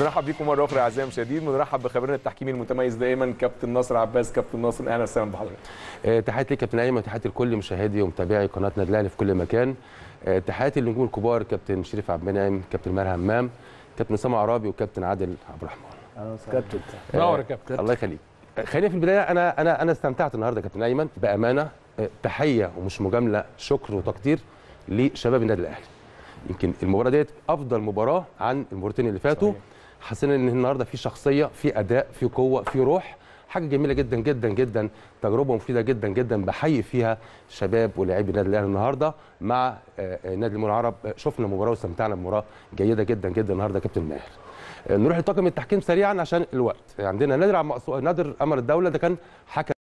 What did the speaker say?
بنرحب بيكم مره اخرى اعزائي المشاهدين ونرحب بخبرنا التحكيمي المتميز دائما كابتن ناصر عباس كابتن ناصر اهلا وسهلا بحضرتك. آه، تحياتي كابتن ايمن تحياتي لكل مشاهدي ومتابعي قناه نادي الاهلي في كل مكان. آه، تحياتي للنجوم الكبار كابتن شريف عبد المنعم، كابتن ماهر همام، كابتن اسامه عرابي وكابتن عادل عبد الرحمن. اهلا وسهلا كابتن آه، نور كابتن الله يخليك. خلينا في البدايه انا انا انا استمتعت النهارده كابتن ايمن بامانه تحيه ومش مجامله شكر وتقدير لشباب النادي الاهلي. يمكن المباراه ديت افضل مباراه عن المباراتين اللي فاتوا صحيح. حسينا ان النهارده في شخصيه في اداء في قوه في روح حاجه جميله جدا جدا جدا تجربه مفيده جدا جدا بحيي فيها شباب ولاعبي النادي الاهلي النهارده مع آه، آه، نادي المول العرب شفنا مباراه واستمتعنا بمباراه جيده جدا جدا النهارده كابتن ماهر آه، نروح لطاقم التحكيم سريعا عشان الوقت عندنا نادر عم... نادر امر الدوله ده كان حكم